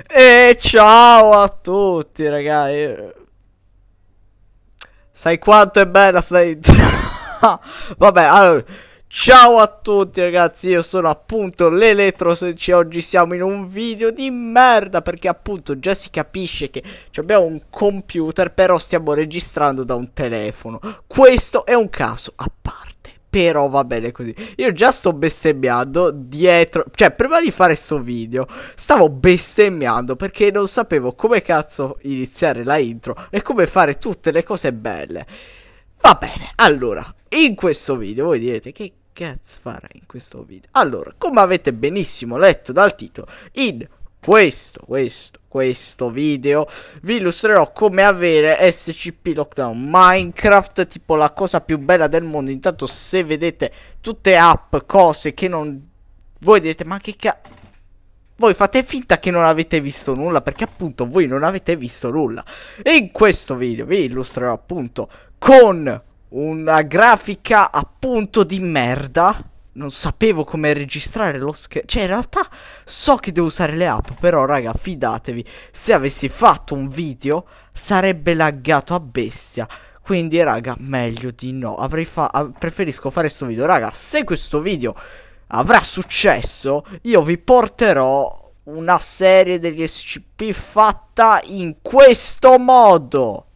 E ciao a tutti ragazzi Sai quanto è bella intro? Vabbè allora Ciao a tutti ragazzi io sono appunto l'Elettrosenici Oggi siamo in un video di merda Perché appunto già si capisce che abbiamo un computer Però stiamo registrando da un telefono Questo è un caso a parte però va bene così. Io già sto bestemmiando dietro. Cioè, prima di fare sto video, stavo bestemmiando perché non sapevo come cazzo iniziare la intro e come fare tutte le cose belle. Va bene, allora, in questo video voi direte che cazzo farà in questo video? Allora, come avete benissimo letto dal titolo, in questo, questo, questo video vi illustrerò come avere SCP Lockdown Minecraft, tipo la cosa più bella del mondo. Intanto se vedete tutte app, cose che non... Voi direte, ma che cazzo... Voi fate finta che non avete visto nulla perché appunto voi non avete visto nulla. E in questo video vi illustrerò appunto con una grafica appunto di merda non sapevo come registrare lo schermo. Cioè, in realtà so che devo usare le app, però, raga, fidatevi. Se avessi fatto un video, sarebbe laggato a bestia. Quindi, raga, meglio di no. Avrei fa preferisco fare questo video. Raga, se questo video avrà successo, io vi porterò una serie degli SCP fatta in questo modo.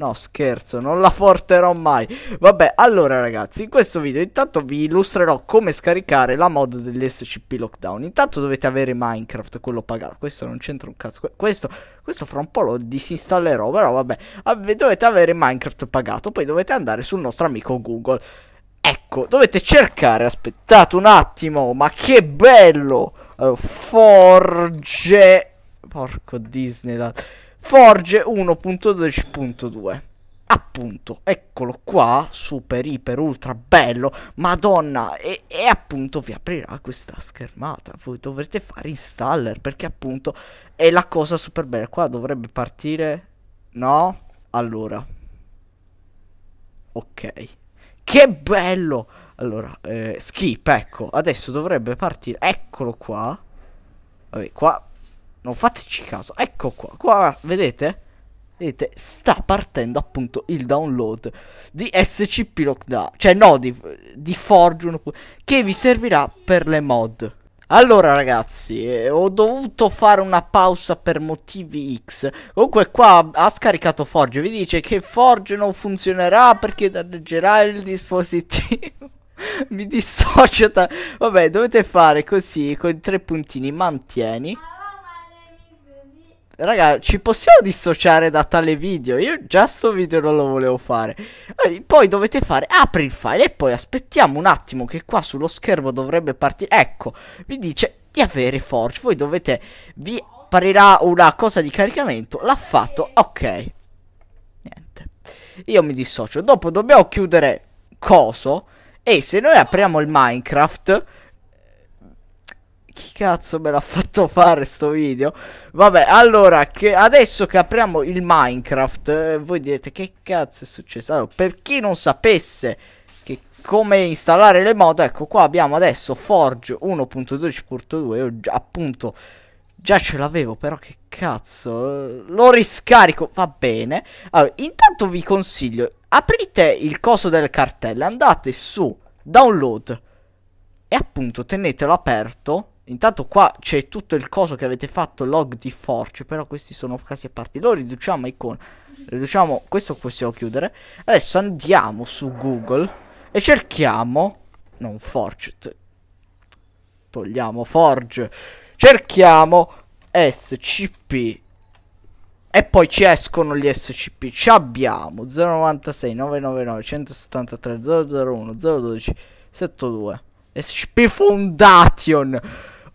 No scherzo non la porterò mai Vabbè allora ragazzi in questo video intanto vi illustrerò come scaricare la mod dell'SCP Lockdown Intanto dovete avere Minecraft quello pagato Questo non c'entra un cazzo questo, questo, fra un po' lo disinstallerò però vabbè Ave ah, Dovete avere Minecraft pagato poi dovete andare sul nostro amico Google Ecco dovete cercare aspettate un attimo ma che bello uh, Forge Porco Disneyland Forge 1.12.2 appunto, eccolo qua, super, iper, ultra bello, madonna, e, e, appunto vi aprirà questa schermata, voi dovrete fare installer, perché appunto è la cosa super bella, qua dovrebbe partire, no? Allora, ok, che bello, allora, eh, skip, ecco, adesso dovrebbe partire, eccolo qua, vabbè, qua non fateci caso. Ecco qua. Qua, vedete? Vedete, sta partendo appunto il download di SCP Lockdown. Cioè, no, di, di Fortune. Che vi servirà per le mod. Allora ragazzi, eh, ho dovuto fare una pausa per motivi X. Comunque qua ha scaricato Forge, vi dice che Forge non funzionerà perché danneggerà il dispositivo. Mi dissocio da... Vabbè, dovete fare così, con tre puntini, mantieni. Raga, ci possiamo dissociare da tale video? Io già sto video non lo volevo fare. Poi dovete fare, apri il file e poi aspettiamo un attimo che qua sullo schermo dovrebbe partire. Ecco, vi dice di avere Forge. Voi dovete, vi apparirà una cosa di caricamento. L'ha fatto, ok. Niente. Io mi dissocio. Dopo dobbiamo chiudere coso. E se noi apriamo il Minecraft chi cazzo me l'ha fatto fare sto video? Vabbè, allora, che adesso che apriamo il Minecraft, eh, voi direte che cazzo è successo? Allora, per chi non sapesse che, come installare le mod, ecco qua abbiamo adesso Forge 1.12.2, io già, appunto già ce l'avevo, però che cazzo, eh, lo riscarico, va bene. Allora, intanto vi consiglio, aprite il coso delle cartelle, andate su Download e appunto tenetelo aperto Intanto qua c'è tutto il coso che avete fatto, log di forge, però questi sono casi a parte. Lo riduciamo ai con... Riduciamo... Questo possiamo chiudere. Adesso andiamo su Google e cerchiamo... Non forge. Togliamo forge. Cerchiamo SCP. E poi ci escono gli SCP. Ci abbiamo 096, 999, 173, 001, 012, 72. Spifundation.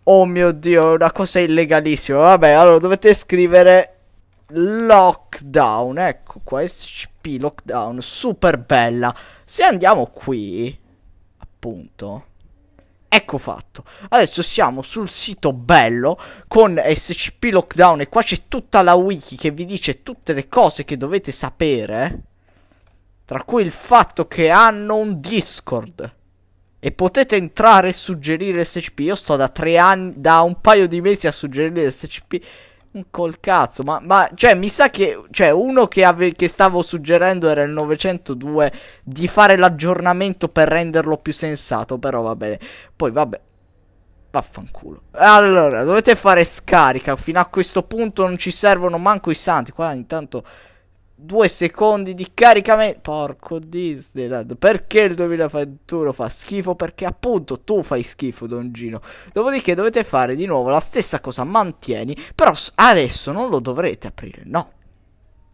Oh mio dio, una cosa illegalissima. Vabbè, allora dovete scrivere lockdown. Ecco qua, SCP lockdown, super bella. Se andiamo qui, appunto. Ecco fatto. Adesso siamo sul sito bello con SCP Lockdown e qua c'è tutta la wiki che vi dice tutte le cose che dovete sapere. Tra cui il fatto che hanno un Discord. E potete entrare e suggerire SCP. Io sto da tre anni, da un paio di mesi a suggerire SCP. Un Col cazzo, ma, ma, cioè, mi sa che cioè, uno che, ave, che stavo suggerendo era il 902 di fare l'aggiornamento per renderlo più sensato, però va bene. Poi vabbè. Vaffanculo. Allora, dovete fare scarica. Fino a questo punto non ci servono manco i santi. Qua intanto due secondi di caricamento. Porco Disneyland. Perché il 2021 fa schifo? Perché appunto tu fai schifo, Don Gino. Dopodiché dovete fare di nuovo la stessa cosa. Mantieni. Però adesso non lo dovrete aprire. No.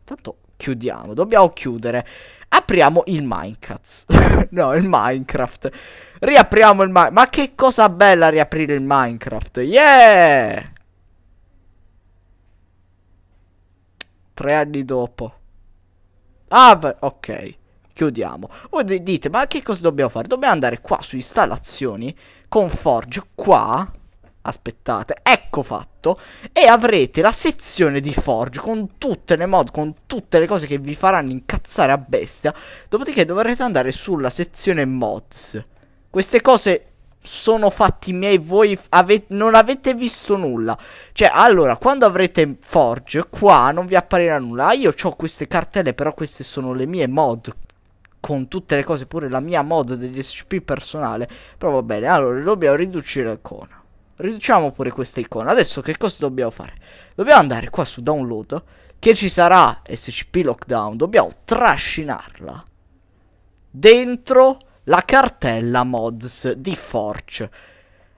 Tanto chiudiamo. Dobbiamo chiudere. Apriamo il Minecraft. no, il Minecraft. Riapriamo il Minecraft. Ma che cosa bella riaprire il Minecraft. Yeah! Tre anni dopo. Ah, ok. Chiudiamo. Voi dite, ma che cosa dobbiamo fare? Dobbiamo andare qua su installazioni, con Forge, qua. Aspettate, ecco fatto. E avrete la sezione di Forge con tutte le mod, con tutte le cose che vi faranno incazzare a bestia. Dopodiché dovrete andare sulla sezione mods. Queste cose sono fatti miei voi ave non avete visto nulla cioè allora quando avrete forge qua non vi apparirà nulla ah, io ho queste cartelle però queste sono le mie mod con tutte le cose pure la mia mod degli SCP personale però va bene allora dobbiamo riducire l'icona riduciamo pure questa icona adesso che cosa dobbiamo fare dobbiamo andare qua su download che ci sarà scp lockdown dobbiamo trascinarla dentro la cartella mods di Forge.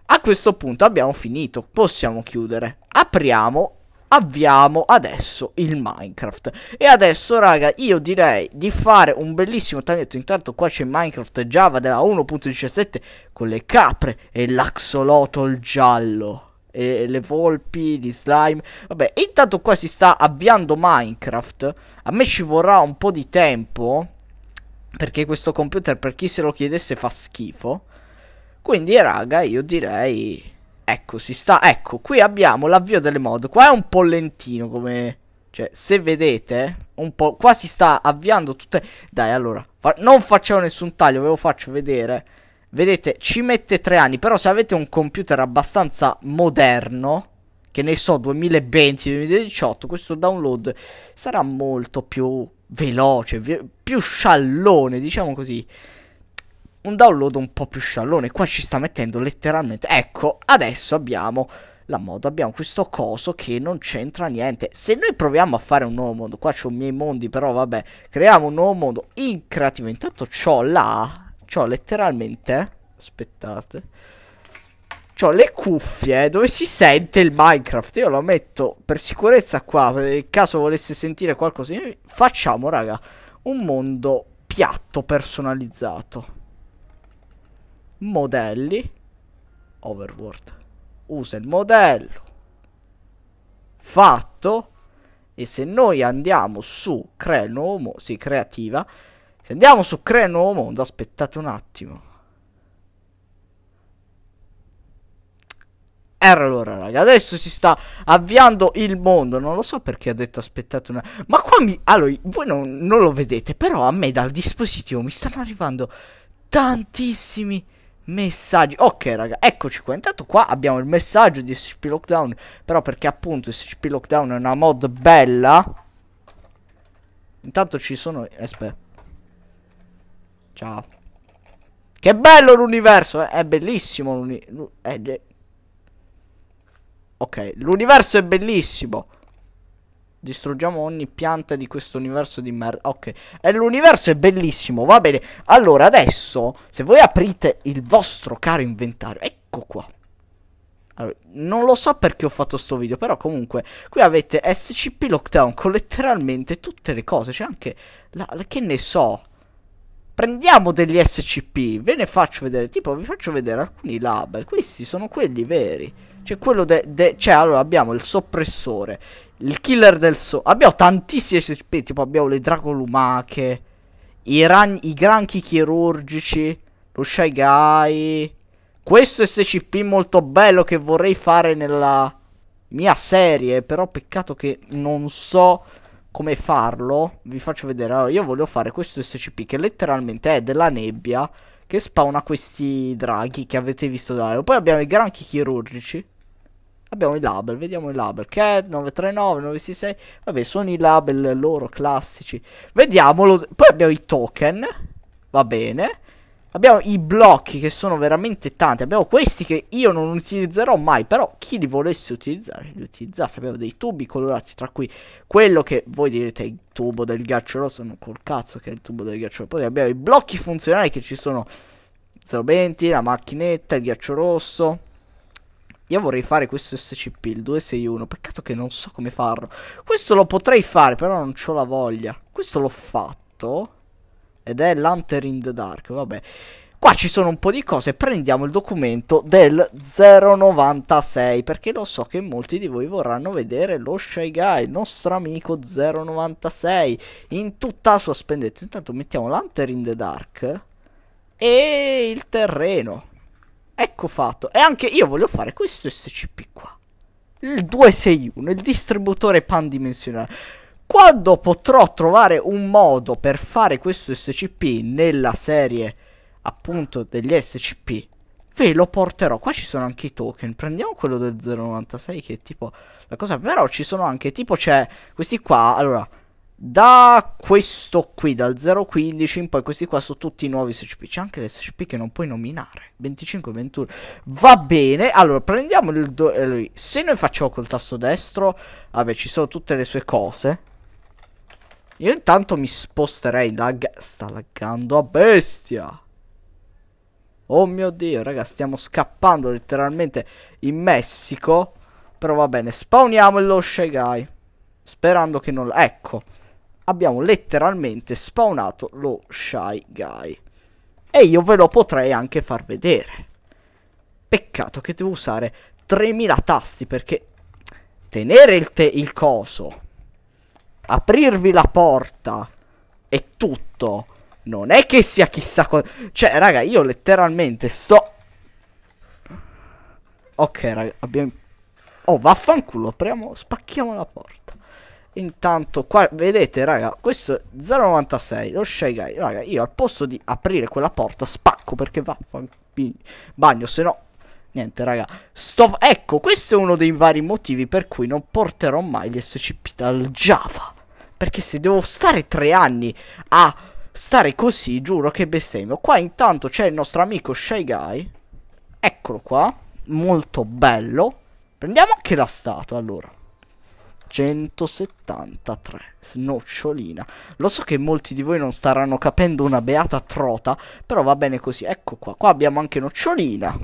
A questo punto abbiamo finito, possiamo chiudere. Apriamo, avviamo adesso il Minecraft. E adesso raga io direi di fare un bellissimo taglietto. Intanto qua c'è Minecraft Java della 1.17 con le capre e l'axolotl giallo e le volpi, gli slime. Vabbè, intanto qua si sta avviando Minecraft. A me ci vorrà un po' di tempo. Perché questo computer, per chi se lo chiedesse, fa schifo. Quindi, raga, io direi... Ecco, si sta... Ecco, qui abbiamo l'avvio delle mod. Qua è un po' lentino come... Cioè, se vedete, un po'... Qua si sta avviando tutte... Dai, allora... Fa... Non facciamo nessun taglio, ve lo faccio vedere. Vedete, ci mette tre anni. Però se avete un computer abbastanza moderno... Che ne so, 2020-2018, questo download sarà molto più veloce, più sciallone, diciamo così. Un download un po' più sciallone. Qua ci sta mettendo letteralmente... Ecco, adesso abbiamo la mod. Abbiamo questo coso che non c'entra niente. Se noi proviamo a fare un nuovo mondo, qua c'ho i miei mondi, però vabbè, creiamo un nuovo mondo in creativo. Intanto c'ho là. c'ho letteralmente... aspettate ho le cuffie dove si sente il Minecraft. Io lo metto per sicurezza qua, nel caso volesse sentire qualcosa. Facciamo, raga, un mondo piatto personalizzato. Modelli. Overworld. Usa il modello. Fatto. E se noi andiamo su crea nuovo mondo, sì, creativa. Se andiamo su crea nuovo mondo, aspettate un attimo. Allora, raga, adesso si sta avviando il mondo. Non lo so perché ha detto aspettate una... Ma qua mi... Allora, voi non, non lo vedete, però a me dal dispositivo mi stanno arrivando tantissimi messaggi. Ok, raga, eccoci qua. Intanto qua abbiamo il messaggio di SCP Lockdown. Però perché appunto SCP Lockdown è una mod bella. Intanto ci sono... Aspetta. Eh, ciao. Che bello l'universo, eh? È bellissimo l'universo. Eh, Ok, l'universo è bellissimo. Distruggiamo ogni pianta di questo universo di merda. Ok, e l'universo è bellissimo, va bene. Allora, adesso, se voi aprite il vostro caro inventario, ecco qua. Allora, non lo so perché ho fatto sto video, però comunque qui avete SCP Lockdown con letteralmente tutte le cose, c'è anche la, la, che ne so. Prendiamo degli SCP, ve ne faccio vedere, tipo vi faccio vedere alcuni label, questi sono quelli veri. Cioè quello de... de cioè allora abbiamo il soppressore, il killer del so... Abbiamo tantissimi SP, tipo abbiamo le dracolumache, i, i granchi chirurgici, lo Shy Guy. Questo SCP molto bello che vorrei fare nella mia serie, però peccato che non so come farlo. Vi faccio vedere. Allora, io voglio fare questo SCP che letteralmente è della nebbia che spawna questi draghi che avete visto dall'aereo. Poi abbiamo i granchi chirurgici. Abbiamo i label, vediamo i label. CAD 939, 966. Vabbè, sono i label loro classici. Vediamolo. Poi abbiamo i token. Va bene. Abbiamo i blocchi che sono veramente tanti. Abbiamo questi che io non utilizzerò mai. Però chi li volesse utilizzare, li utilizzasse. Abbiamo dei tubi colorati, tra cui quello che voi direte il tubo del ghiaccio rosso. Non col cazzo che è il tubo del ghiaccio rosso. Poi abbiamo i blocchi funzionali che ci sono. 020, la macchinetta, il ghiaccio rosso. Io vorrei fare questo SCP, il 261. Peccato che non so come farlo. Questo lo potrei fare, però non ho la voglia. Questo l'ho fatto. Ed è l'Hunter in the Dark, vabbè. Qua ci sono un po' di cose, prendiamo il documento del 096, perché lo so che molti di voi vorranno vedere lo Shy Guy, il nostro amico 096, in tutta la sua spendenza. Intanto mettiamo l'Hunter in the Dark e il terreno. Ecco fatto. E anche io voglio fare questo SCP qua. Il 261, il distributore pandimensionale. Quando potrò trovare un modo per fare questo SCP nella serie appunto degli SCP, ve lo porterò. Qua ci sono anche i token. Prendiamo quello del 096 che è tipo la cosa. Però ci sono anche tipo c'è questi qua. Allora, da questo qui, dal 0.15 in poi, questi qua sono tutti nuovi SCP. C'è anche l'SCP che non puoi nominare. 25, 21. Va bene. Allora, prendiamo il do- eh, lui. Se noi facciamo col tasto destro, vabbè, ci sono tutte le sue cose. Io intanto mi sposterei. Lag- sta laggando a bestia. Oh mio dio, raga, stiamo scappando letteralmente in Messico. Però va bene, spawniamo il Loshegai. Sperando che non... Ecco abbiamo letteralmente spawnato lo Shy Guy. E io ve lo potrei anche far vedere. Peccato che devo usare 3000 tasti perché tenere il, te il coso, aprirvi la porta e tutto. Non è che sia chissà cosa... Cioè, raga, io letteralmente sto... Ok, raga, abbiamo... Oh, vaffanculo, apriamo, spacchiamo la porta. Intanto qua vedete raga Questo è 0,96 Lo Shy Guy Raga io al posto di aprire quella porta Spacco perché va Bagno se no Niente raga Sto... Ecco questo è uno dei vari motivi Per cui non porterò mai gli SCP dal Java Perché se devo stare tre anni A stare così Giuro che bestemmio Qua intanto c'è il nostro amico Shy Guy Eccolo qua Molto bello Prendiamo anche la statua allora 173 snocciolina lo so che molti di voi non staranno capendo una beata trota però va bene così ecco qua qua abbiamo anche nocciolina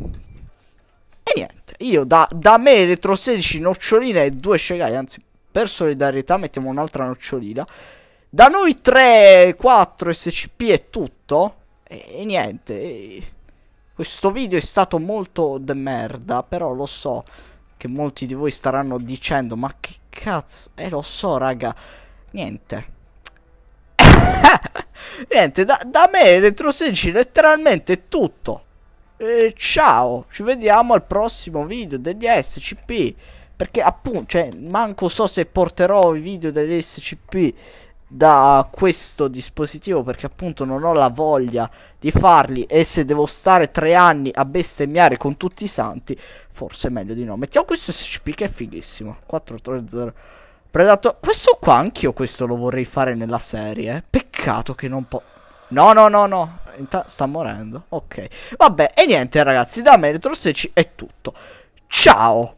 e niente io da, da me elettro 16 nocciolina e due scegai anzi per solidarietà mettiamo un'altra nocciolina da noi 3 4 scp è tutto e, e niente e... questo video è stato molto de merda però lo so che molti di voi staranno dicendo ma che cazzo eh lo so raga niente niente da, da me retroseggi letteralmente è tutto eh, ciao ci vediamo al prossimo video degli SCP perché appunto cioè manco so se porterò i video degli SCP da questo dispositivo perché appunto non ho la voglia di farli e se devo stare tre anni a bestemmiare con tutti i santi forse è meglio di no mettiamo questo SCP che è fighissimo 430 predato questo qua anch'io questo lo vorrei fare nella serie eh. peccato che non può No, no, no, no. Sta morendo. Ok. Vabbè, e niente, ragazzi. Da Meritro 16 è tutto. Ciao.